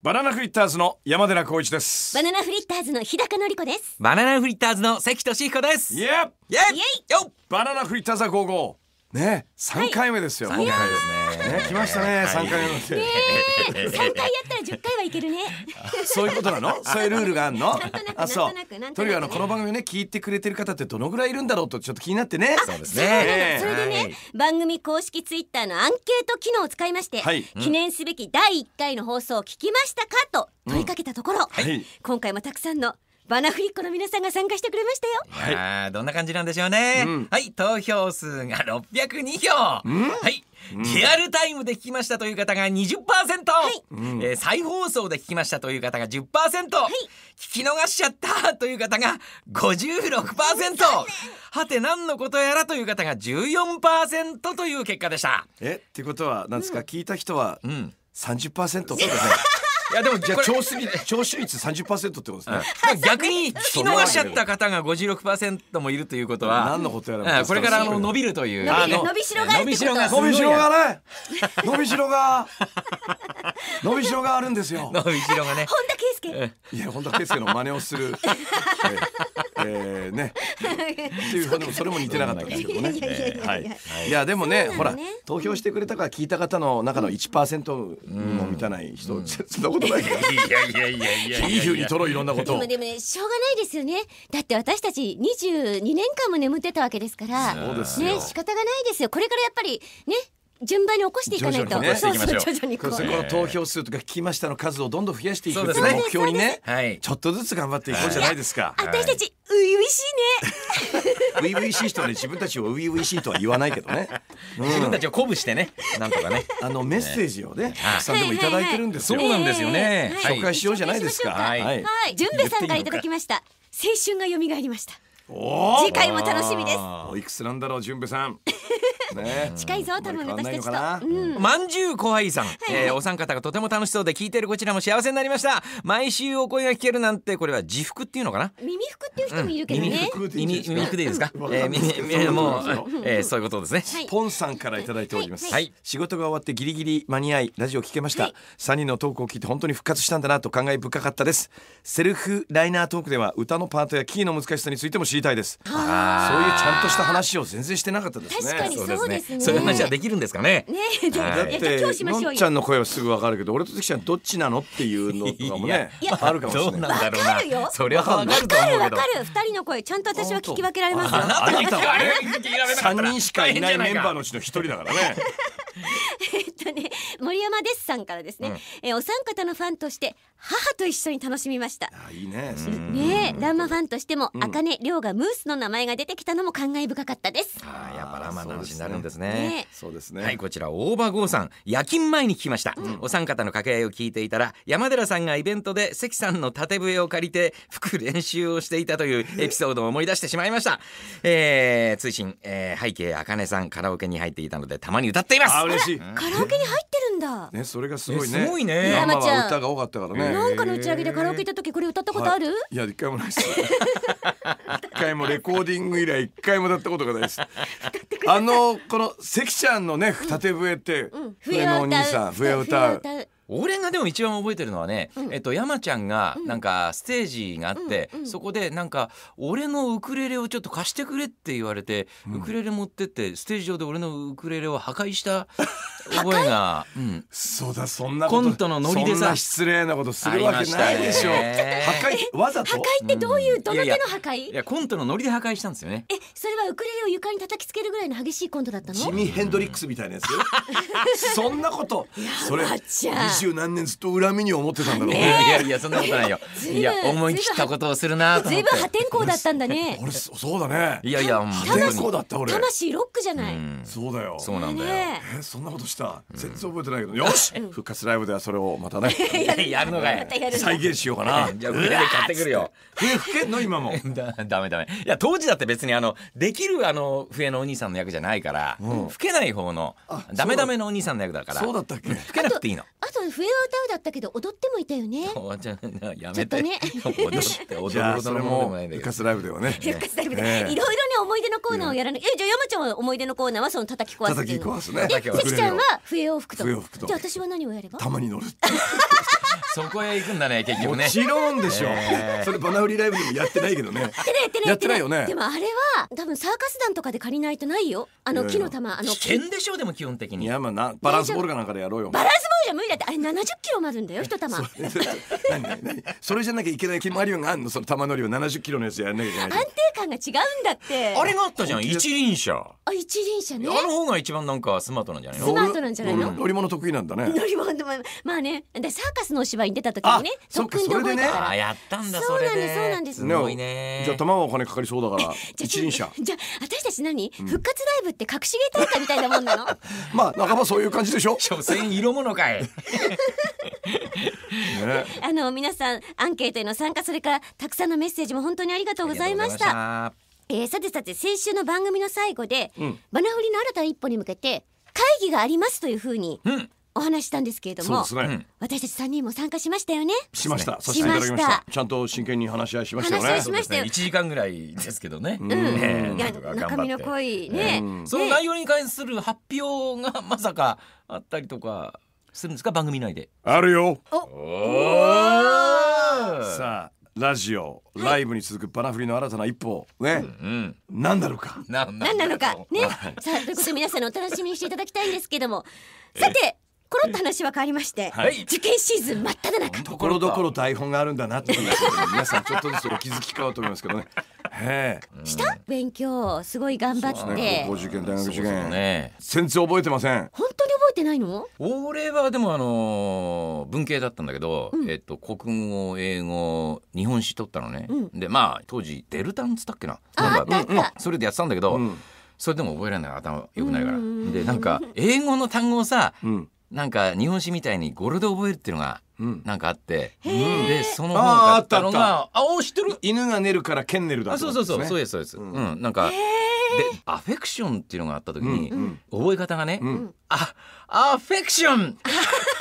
バナナフリッターズの山寺宏一ですバナナフリッターズの日高のり子ですバナナフリッターズの関俊彦ですイエイイエイバナナフリッターズは55ね、三回目ですよ。三、はい、回ですね。来ましたね、三、回目。ね、三回やったら十回はいけるね。そういうことなの？そういうルールがあるの？なんとなく、なんとなく、とにくこの番組ね聞いてくれてる方ってどのぐらいいるんだろうとちょっと気になってね。そうですね。それでね、はい、番組公式ツイッターのアンケート機能を使いまして、記念すべき第一回の放送を聞きましたかと問いかけたところ、うん、今回もたくさんのバナフリッコの皆さんが参加してくれましたよはいどんな感じなんでしょうね、うんはい投票数が602票、はいリアルタイムで聞きましたという方が20%、はいえー再放送で聞きましたという方が10%、聞き逃しちゃったという方が56%はて何のことやらという方が14%という結果でした。えってことはなんですか、聞いた人はうん30%とかねいやでもじゃあ聴取率三十パーセントってことですね、はい、逆に聞き逃しちゃった方が五十六パーセントもいるということは何のことやらこれからあの伸びるという伸びしろが伸びしろが伸びしろがね伸びしろが伸びしろがあるんですよ 伸びしろがね本田圭佑いや本田圭佑の真似をする、えええー、ね。っていう、それも似てなかったんですけどね。はい。いや、でもね、ほら、投票してくれたか聞いた方の中の1%にも満たない人。そんなことない。いやいやいやいや。いいふうにとろ、いろんなこと。でも、でもね、しょうがないですよね。だって、私たち22年間も眠ってたわけですから。そうですね、仕方がないですよ。これからやっぱり、ね、順番に起こしていかないと、ね、そうそう徐々にこう、えー、この投票数とか聞きましたの数をどんどん増やしていくっていう目標にね、はい、ちょっとずつ頑張っていこうじゃないですか、はい、私たち初々しいね初々しい人はね自分たちを初々しいとは言わないけどね、うん、自分たちを鼓舞してねなんとかねあのメッセージをね、たくさんでもいただいてるんですよ、そうなんですよね、はい、紹介しようじゃないですかはい、はい、純兵衛さんからいただきました青春が蘇りました次回も楽しみですおいくつなんだろう純平さん ね、近いぞ多分私たちと、うん、まんじゅう怖いさん、はいえー、お三方がとても楽しそうで聞いてるこちらも幸せになりました毎週お声が聞けるなんてこれは自服っていうのかな耳服っていう人もいるけどね、うん、耳服でいいですか、うん、えー、もう、えー、そういうことですね、はい、ポンさんからいただいております、はい、はい、仕事が終わってギリギリ間に合いラジオ聞けました、はい、3人のトークを聞いて本当に復活したんだなと考え深かったですセルフライナートークでは歌のパートやキーの難しさについても知知たいです。そういうちゃんとした話を全然してなかったですね。確かにそうですね。そういう話はできるんですかね。ね、じゃ今日しましょう。ちゃんの声はすぐわかるけど、俺と関ちゃんどっちなのっていうのとかもね、あるかもしれない。わかるよ。そりゃわかるわかる。二人の声ちゃんと私は聞き分けられますなよ。三人しかいないメンバーのうちの一人だからね。えっとね森山デすさんからですね、えお三方のファンとして母と一緒に楽しみましたいいねねランマファンとしても、うん、茜亮がムースの名前が出てきたのも感慨深かったですあやっぱラマの話になるんですねそうですね、ねね、はいこちら大場剛さん夜勤前に聞きました、うん、お三方の掛け合いを聞いていたら山寺さんがイベントで関さんの縦笛を借りて吹く練習をしていたというエピソードを思い出してしまいました、えー、通信、えー、背景茜さんカラオケに入っていたのでたまに歌っていますあ嬉しいカラオケに入ってだねそれがすごいねすごいね生は歌が多かったからねなんかの打ち上げでカラオケ行った時これ歌ったことある、い、や一回もないです 一回もレコーディング以来一回も歌ったことがないですあのこの関ちゃんのね縦笛って、うん笛のお兄さん笛を歌う俺がでも一番覚えてるのはね、うん、えっと山ちゃんがなんかステージがあって、うんそこでなんか俺のウクレレをちょっと貸してくれって言われて、ウクレレ持ってってステージ上で俺のウクレレを破壊した覚えが、うん、そうだそんなコントのノリでさ失礼なことするわけないでしょ、ね、破壊わざと破壊ってどういう、どの手の破壊いやコントのノリで破壊したんですよねえそれはウクレレを床に叩きつけるぐらいの激しいコントだったのジミヘンドリックスみたいなやつ そんなことそれ二十何年ずっと恨みに思ってたんだろう、ね、いやいやそんなことないよいや思い切ったことをするなとずいぶん破天荒だったんだね 俺そうだねいやいや破天荒だった俺魂ロックじゃない、うん、そうだよそうなんだよ、ね、えそんなことしした全然覚えてないけど、よし、復活ライブではそれをまたね やるのかい再現しようかな じゃあウクレ買ってくるよ笛吹けんの今も だダメダメいや当時だって別にあのできるあの笛のお兄さんの役じゃないから、うん、吹けない方のダメダメのお兄さんの役だからそうだったっけ吹けなくていいのあと笛は歌うだったけど踊ってもいたよねじゃやめてね踊って踊るそれも復活ライブではね復活ライブで、いろいろね思い出のコーナーをやらない、えじゃあ山ちゃんは思い出のコーナーはその叩き壊す叩き壊すねで関ちゃんは笛を吹くと笛を吹くとじゃあ私は何をやればたまに乗る そこへ行くんだね結局ねもちろんでしょう、えー、それバナフリライブでもやってないけどねやってないやってないよねでもあれは多分サーカス団とかで借りないとないよあの木の玉あの危険でしょうでも基本的にいやまあなバランスボールかなんかでやろうよバランスボールじゃ無理だってあれ七十キロまずんだよ一玉それじゃなきゃいけない決まりはあんのその玉乗りを七十キロのやつやんなきゃいけない安定感が違うんだってあれがあったじゃん一輪車あ一輪車ねあの方が一番なんかスマートなんじゃないのことなんじゃないの、乗り物得意なんだね乗り物でもまあねでサーカスの芝居に出た時にね特訓で覚えたから、やったんだそうなんですそうなんですねねじゃあ玉はお金かかりそうだから 一輪車じゃあ私たち何、復活ライブって隠し芸大会みたいなもんなの まあ半ばそういう感じでしょ所詮色物かい ね、あの皆さんアンケートへの参加それからたくさんのメッセージも本当にありがとうございましたえー、さてさて先週の番組の最後で、うん、バナフリの新たな一歩に向けて会議がありますというふうに、お話したんですけれども、ね、私たち三人も参加しましたよね。しました。しました。ちゃんと真剣に話し合いしました話しましたよ。一、時間ぐらいですけどね。うん。ね、中身の濃いね、うん、その内容に関する発表がまさかあったりとかするんですか番組内で。あるよ。おおさあラジオ、ライブに続くバラフリの新たな一歩ね、うん何なのか何なのかね、さあということで皆さんお楽しみにしていただきたいんですけどもさてコロッと話は変わりまして、はい、受験シーズン真っ只中ところどころ台本があるんだなって皆さんちょっとずつお気づきかと思いますけどね した勉強すごい頑張って、ね、高校受験大学受験、ね、全然覚えてません本当に覚えてないの俺はでもあの文系だったんだけど、うん、えっと国語英語日本史取ったのね、うん、でまあ当時デルタンつったっけななんか、うん、それでやってたんだけど、それでも覚えられない頭良くないから、でなんか英語の単語をさ、うんなんか日本史みたいに語呂で覚えるっていうのがなんかあって、うん、でその本を買ったのがあお知ってる犬が寝るからケンネルだ、ね、そうそうそうそうですそうです、うん、うん、なんかでアフェクションっていうのがあった時に、うんうん、覚え方がね、うん、あアフェクション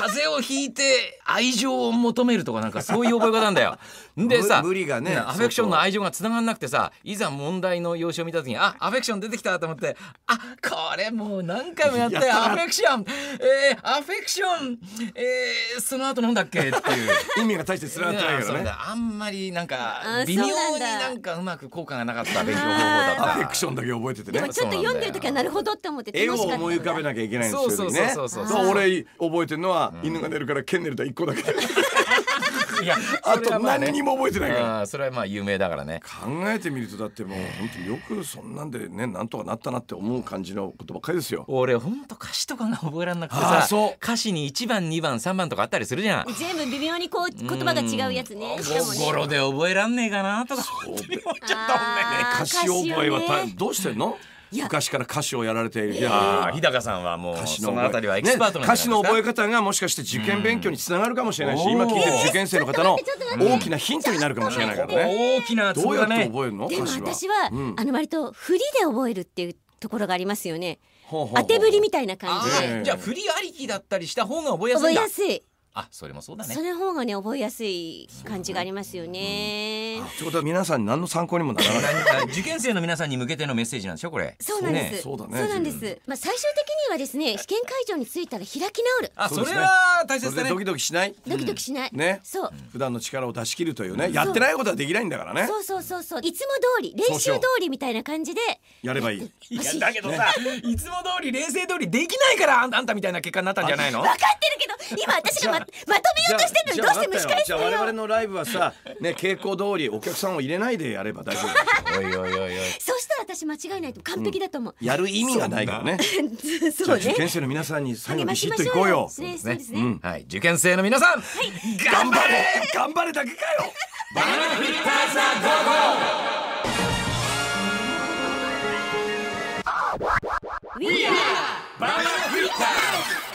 風邪をひいて愛情を求めるとかなんかそういう覚え方なんだよ。でさ無理がねアフェクションの愛情がつながんなくてさいざ問題の用紙を見た時にあアフェクション出てきたと思ってあこれもう何回もやったよアフェクション、えー、アフェクション、えー、その後なんだっけっていう 意味が大してつながってないからねあんまりなんか微妙になんかうまく効果がなかった勉強方法だったアフェクションだけ覚えててねちょっと読んでる時はなるほどって思って絵を思い浮かべなきゃいけないんですよねそうそうそうそうそう俺覚えてるのは犬が出るからケンネルと1個だけいやあと何にも覚えてないから、ね、それはまあ有名だからね考えてみるとだってもう本当によくそんなんでねなんとかなったなって思う感じのことばっかりですよ俺本当歌詞とかが覚えられなくてさ歌詞に1番2番3番とかあったりするじゃん全部微妙にこう言葉が違うやつね心で覚えらんねえかなとかそう思っちゃったんね歌詞覚えはどうしてんの昔から歌詞をやられているいや日高さんはもうそのあたりはエキスパート、ね、歌詞の覚え方がもしかして受験勉強につながるかもしれないし、今聞いてる受験生の方の大きなヒントになるかもしれないからね大きなどうやって覚えるのでも私は、うん、あの割と振りで覚えるっていうところがありますよね当てぶりみたいな感じで、じゃあ振りありきだったりした方が覚えやすい覚えやすいあそれもそうだねその方がね覚えやすい感じがありますよね。ということは皆さん何の参考にもならない 受験生の皆さんに向けてのメッセージなんでしょこれ。そうなんです。そう、ねそうね、そうなんです。まあ最終的にはですね試験会場に着いたら開き直る。あそれは大切だね。ドキドキしない。ドキドキしない。うん、ね。そう。普段の力を出し切るというねやってないことはできないんだからね。そうそうそうそういつも通り練習通りみたいな感じでやればいい。いやだけどさ、ね、いつも通り冷静通りできないからあんたみたいな結果になったんじゃないの。分 かってるけど今私がまとめようとしてるのにどうして蒸し返すじゃあ我々のライブはさね傾向通りお客さんを入れないでやれば大丈夫おいおいおいおいそうしたら私間違いないと完璧だと思う、うん、やる意味がないからねそうね受験生の皆さんに最後ビシッといこうよそうですね、ねうん、はい受験生の皆さん、はい、頑張れ頑張れだけかよバナナフリッターズは午後 We are バナナフリッターズ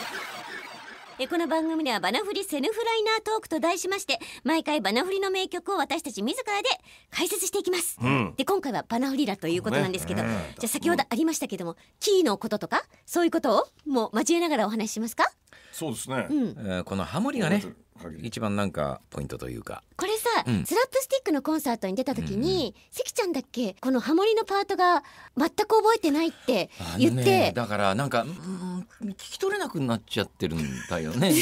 えこの番組ではバナフリセルフライナートークと題しまして毎回バナフリの名曲を私たち自らで解説していきます、うん、で今回はバナフリラということなんですけど、ねじゃあ先ほどありましたけども、うん、キーのこととかそういうことをもう交えながらお話ししますかそうですね、うんえー、このハモリがね一番なんかポイントというかこれさ、うん、スラップスティックのコンサートに出た時に、関ちゃんだっけこのハモリのパートが全く覚えてないって言って、ね、だからなんか聞き取れなくなっちゃってるんだよね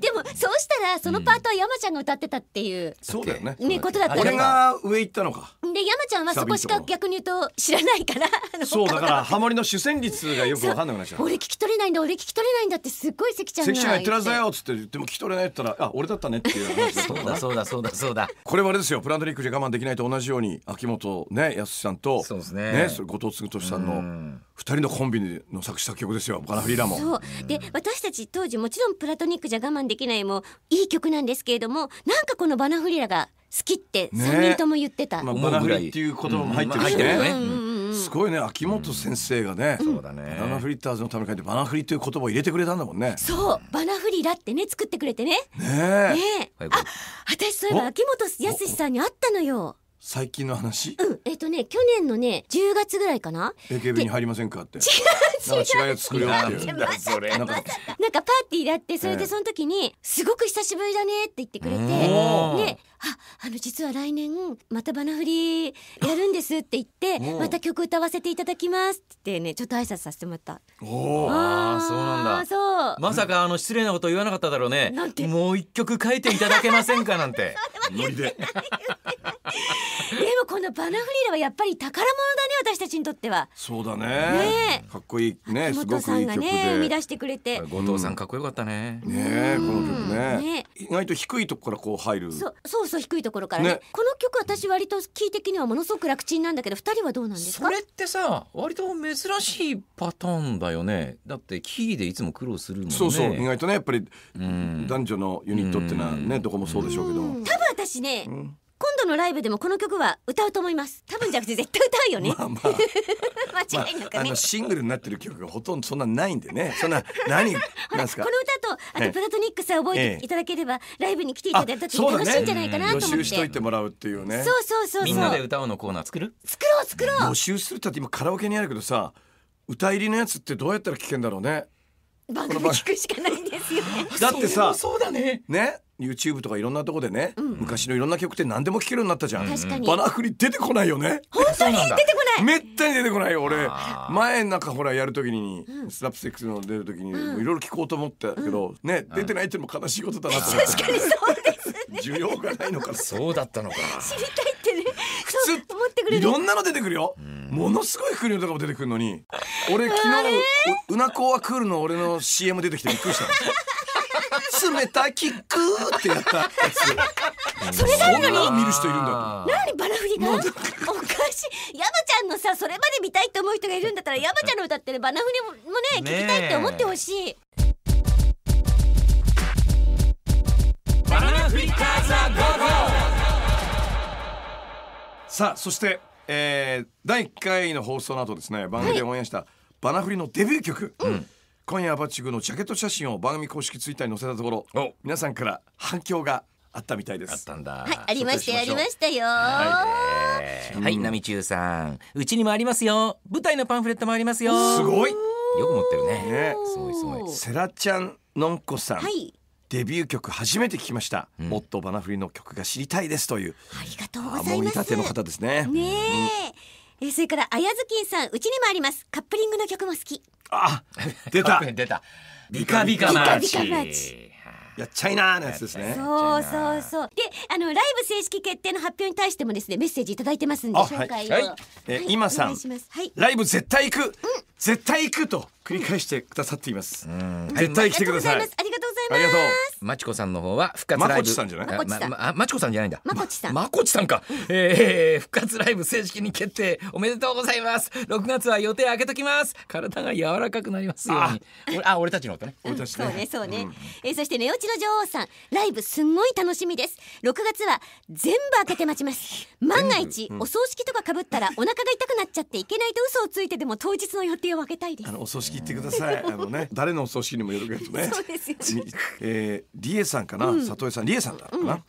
でもそうしたらそのパートは山ちゃんが歌ってたっていう、うん、そうだよねねことだった俺が上行ったのかで山ちゃんはそこしか逆に言うと知らないからそうだからハモリの主旋律がよく分かんなくなっちゃう俺聞き取れないんだ俺聞き取れないんだってすっごい関ちゃんが関ちゃんやってらっしゃよっつってでも聞き取れないなっ言ったらあ俺だったねっていう話だそうだそうだそうだそうだこれはあれですよプラントリックじゃ我慢できないと同じように秋元ね康さんとそうですねねそれ後藤嗣俊さんの2人のコンビの作詞作曲ですよ「バナフリーラも」そで私たち当時もちろん「プラトニックじゃ我慢できない」もいい曲なんですけれどもなんかこの「バナフリラ」が好きって3人とも言ってた、まあ、バナフリっていう言葉も入ってましね、うんうんうんすごいね秋元先生がね、そうだねバナナフリッターズのために書いてバナフリという言葉を入れてくれたんだもんねそうバナフリラってね作ってくれてねねえねえあ私そういえば秋元康さんに会ったのよ最近の話うんえっ、とね去年のね10月ぐらいかな AKB に入りませんかって違うなんか違いを作るよってなんかパーティーだって それでその時に「すごく久しぶりだね」って言ってくれてでああの実は来年またバナフリやるんですって言ってまた曲歌わせていただきますってねちょっと挨拶させてもらったおああそうなんだまさかあの失礼なこと言わなかっただろうねもう一曲書いていただけませんかなんてノリでもこのバナフリーレはやっぱり宝物だね私たちにとってはそうだねねかっこいいねすごくいい曲生み出してくれて後藤さんかっこよかったね、うん、ねこの曲ね、ね、意外と低いところからこう入るそうそうそう低いところからね、ね、この曲私割とキー的にはものすごく楽ちんなんだけど二人はどうなんですかそれってさ割と珍しいパターンだよねだってキーでいつも苦労するもんねそうそう意外とねやっぱり男女のユニットってのはねどこもそうでしょうけど多分私ね、うん度のライブでもこの曲は歌うと思います多分じゃなくて絶対歌うよねまあまあ間違いなくね、まあ、あのシングルになってる曲がほとんどそんなないんでねそんな何なんすかこの歌とあとプラトニックさえ覚えていただければ、ライブに来ていただいた時に楽しいんじゃないかなと思って、ね、予習しといてもらうっていうねそうそうそうみんなで歌うのコーナー作る作ろう作ろう募集するたって今カラオケにあるけどさ歌入りのやつってどうやったら聞けんだろうね番組聞くしかないんですよねだってさそうだねね YouTube とかいろんなとこでね、うん、昔のいろんな曲って何でも聴けるようになったじゃん確かにバナフリ出てこないよね本当に出てこないめったに出てこないよ俺前なんかほらやるときに、うん、スラップセックスの出るときにいろいろ聴こうと思ったけど、うん、ね出てないっても悲しいことだなと思って確かにそうですね需要がないのかそうだったのか知りたいってね普通思ってくれいろんなの出てくるよものすごいクリームとかも出てくるのに俺昨日うなこはクールの俺の CM 出てきてびっくりした冷たきくーってやったそれなのに。そんな見る人いるんだ。なにバラフリが。おかしい。山ちゃんのさ、それまで見たいと思う人がいるんだったら、山ちゃんの歌ってるバラフリもね、聞きたいって思ってほしい。バナナフリカーズはゴーゴーさあそして、えー、第一回の放送の後ですね番組で応援した、バナフリのデビュー曲、うん今夜はバッチグのジャケット写真を番組公式ツイッターに載せたところ皆さんから反響があったみたいです。あったんだ。はい、ありましたありましたよ。はい、ね、はい、波中さん、うちにもありますよ。舞台のパンフレットもありますよ。すごい。よく持ってるね。ね、すごいすごい。セラちゃんのんこさん。はい。デビュー曲初めて聞きました、うん、もっとバナフリの曲が知りたいですというありがとうございますもう見立ての方ですねね、うんえそれからあやずきんさんうちにもありますカップリングの曲も好きあ出た出たビカビカマーチビカビカマーチやっちゃいなーなやつですね。そうそうそう。で、あのライブ正式決定の発表に対してもですね、メッセージ頂いてますんで紹介を。はい、え、はい、今さん、はい、ライブ絶対行く、うん、絶対行くと繰り返してくださっています。絶対来てください。ありがとうございます。ありがとう。まちこさんの方は復活ライブ。まこちさんじゃない？ままちこさんじゃないんだ。まこちさん。まこちさんか。えー、復活ライブ正式に決定おめでとうございます。6月は予定開けときます。体が柔らかくなりますように。あ、俺たちのこね。俺たちね。そうねそうね。えそして寝落ちの女王さんライブすんごい楽しみです。6月は全部開けて待ちます。万が一お葬式とか被ったらお腹が痛くなっちゃっていけないと嘘をついてでも当日の予定を開けたいです。お葬式きってください。あのね、誰の葬式にもよるけどね。そうですよえー、リエさんかな、里江さん、リエさんだかな。うんうん、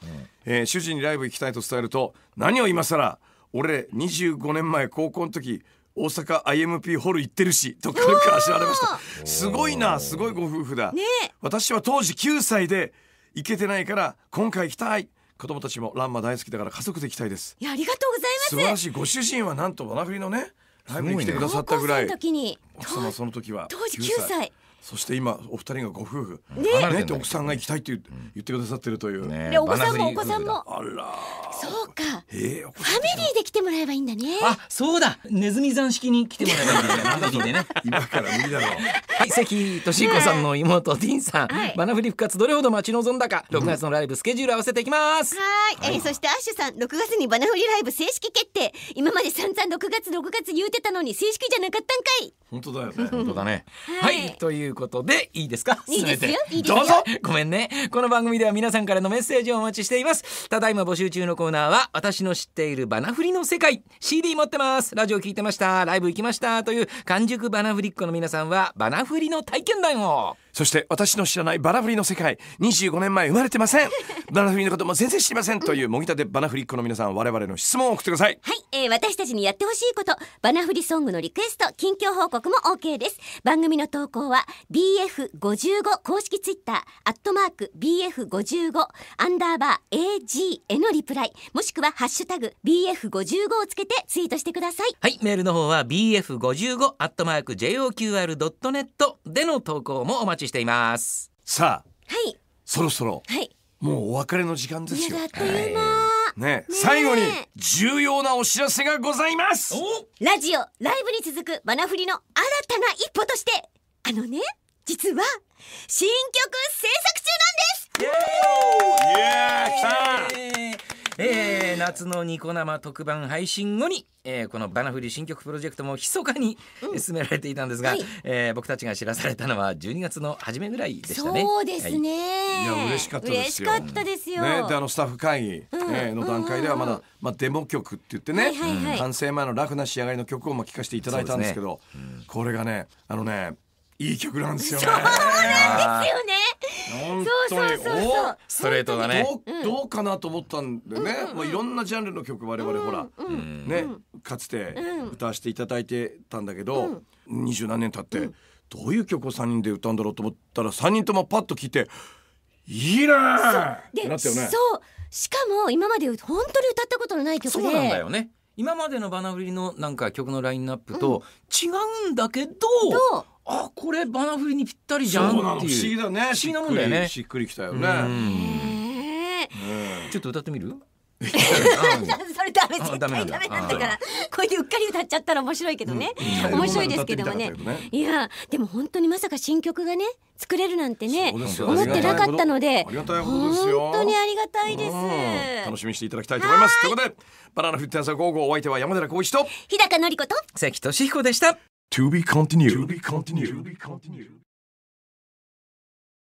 えー、主人にライブ行きたいと伝えると、何を今更、俺二十五年前高校の時。大阪 IMP ホール行ってるしと軽くあしられましたすごいなすごいご夫婦だ、ね、私は当時9歳で行けてないから今回行きたい子供たちもランマ大好きだから家族で行きたいですいやありがとうございます素晴らしいご主人はなんとワナフリのねライブに来てくださったぐらい。時に。奥様その時は。当時9歳。そして今お二人がご夫婦、ね、奥さんが行きたいって言ってくださってるという、でお子さんもお子さんもあらそうか、えー、ファミリーで来てもらえばいいんだねあそうだネズミ山式に来てもらえばいいんだねで ね今から無理だろうはい関俊彦さんの妹ディンさん、バナフリ復活どれほど待ち望んだか6月のライブスケジュール合わせていきますはい、えそしてアッシュさん6月にバナフリライブ正式決定今まで散々6月6月言うてたのに正式じゃなかったんかい本当だよね 本当だねはいといういうことでいいですかいいですよいいですよどうぞごめんねこの番組では皆さんからのメッセージをお待ちしていますただいま募集中のコーナーは私の知っているバナフリの世界 CD 持ってますラジオ聞いてましたライブ行きましたという完熟バナフリっ子の皆さんはバナフリの体験談をそして私の知らないバラフリの世界25年前生まれてません バラフリのことも全然知りませんというもぎたてバナフリっ子の皆さん我々の質問を送ってくださいはい、えー、私たちにやってほしいことバナフリソングのリクエスト近況報告も OK です番組の投稿は BF55 公式ツイッターアットマーク BF55 アンダーバー AG へのリプライもしくはハッシュタグ BF55 をつけてツイートしてくださいはいメールの方は BF55 アットマーク JOQR.net での投稿もお待ちちしていますさあはいそろそろはいもうお別れの時間ですよあっとね最後に重要なお知らせがございますラジオライブに続くバナフリの新たな一歩としてあのね実は新曲制作中なんですイエーイイエーイえー、夏のニコ生特番配信後に、えー、このバナフリ新曲プロジェクトも密かに進められていたんですが、うんはい、えー、僕たちが知らされたのは12月の初めぐらいでしたね。そうですね、はい、いや嬉しかったですよ。嬉しかったですよ。ね、であのスタッフ会議、うん、えー、の段階ではまだ、うんうん、まあデモ曲って言ってね、はいはいはい、完成前の楽な仕上がりの曲をまあ聞かせていただいたんですけど、ねうん、これがねあのねいい曲なんですよね。そうなんですよね。そうそうそうストレートだねどうかなと思ったんでね、まあ、いろんなジャンルの曲我々ほら、ねかつて歌わせていただいてたんだけど、二十何年経って、どういう曲を3人で歌うんだろうと思ったら3人ともパッと聴いて「いいな!」ってなったよね。そうしかも今まで本当に歌ったことのない曲そうなんだよね今までのバナ売リのなんか曲のラインナップと違うんだけど、あこれバナフリにぴったりじゃんっていう不思議だね不思議なもんだよねしっくりきたよねちょっと歌ってみる それダメ絶対ダメなんだからこうやってうっかり歌っちゃったら面白いけどね、うん、面白いですけどもね、ね、いやでも本当にまさか新曲がね作れるなんてね思ってなかったので本当にありがたいです、うん、楽しみにしていただきたいと思いますということでバナナフィットネス5号お相手は山寺宏一と日高のり子と関俊彦でした To be continued. To be continued. To be continued.